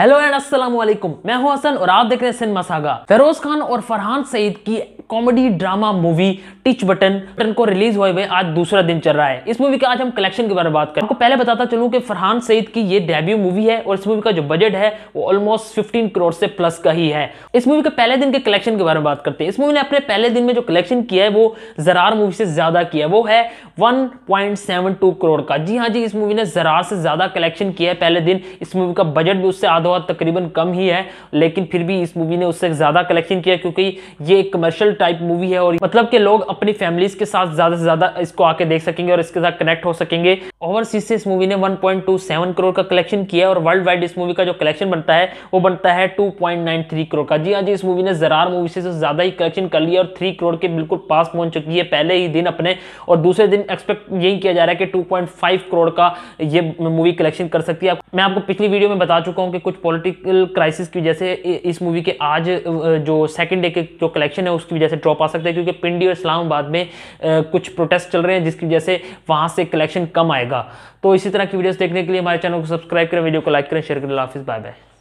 hello and अस्सलाम वालेकुम मैं हूं हसन और आप देख रहे हैं सिनेमा सागा फैरोज खान और फरहान सईद की comedy drama movie Tich Button Button को रिलीज हुए हुए आज दूसरा दिन चल रहा है इस मूवी का आज हम कलेक्शन के बारे में बात करें आपको पहले बताता चलूँ कि फरहान सईद की ये डेब्यू मूवी है और इस मूवी का जो बजट है वो ऑलमोस्ट फिफ्टीन करोड़ से प्लस का ही है इस मूवी के पहले दिन के कलेक्शन के बारे में बात करते हैं इस मूवी ने अपने पहले दिन में जो कलेक्शन किया है वो जरार मूवी से ज्यादा किया है वो है वन करोड़ का जी हाँ जी इस मूवी ने जरार से ज्यादा कलेक्शन किया है पहले दिन इस मूवी का बजट भी उससे आधा तकरीबन कम ही है लेकिन फिर भी इस मूवी ने उससे ज्यादा कलेक्शन किया क्योंकि ये एक कमर्शियल टाइप मूवी है और मतलब के लोग अपनी फैमिलीज के साथ ज्यादा से ज्यादा इसको आके देख सकेंगे और इसके साथ कनेक्ट हो सकेंगे ओवरसीज से इस मूवी ने 1.27 करोड़ का कलेक्शन किया और वर्ल्ड वाइड इस मूवी का जो कलेक्शन बनता है वो बनता है 2.93 करोड़ का जी हाँ जी इस मूवी ने जरार मूवी से ज्यादा ही कलेक्शन कर लिया और थ्री करोड़ के बिल्कुल पास पहुंच चुकी है पहले ही दिन अपने और दूसरे दिन एक्सपेक्ट यही किया जा रहा है कि टू करोड़ का ये मूवी कलेक्शन कर सकती है मैं आपको पिछली वीडियो में बता चुका हूँ कि कुछ पॉलिटिकल क्राइसिस की वजह से इस मूवी के आज जो सेकेंड डे के जो कलेक्शन है उसकी वजह वजह से ड्रॉप आ सकता है क्योंकि पिंडी और इस्लामाबाद में कुछ प्रोटेस्ट चल रहे हैं जिसकी वजह से वहाँ से कलेक्शन कम आएगा तो इसी तरह की वीडियोज़ देखने के लिए हमारे चैनल को सब्सक्राइब करें वीडियो को लाइक करें शेयर करें हाफिज़ बाय बाय